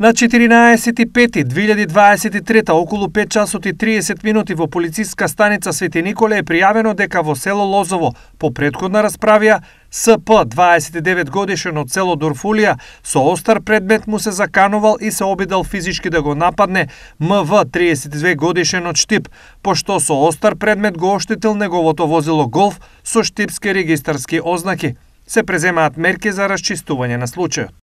На 14.5.2023 околу 5 часот и 30 минути во полициска станица Свети Николе е пријавено дека во село Лозово по предходна расправија СП 29 годишен од село Дорфулија со остар предмет му се заканувал и се обидал физички да го нападне МВ 32 годишен од Штип, пошто со остар предмет го оштетил неговото возило Голф со штипски регистарски ознаки. Се преземаат мерки за расчистување на случајот.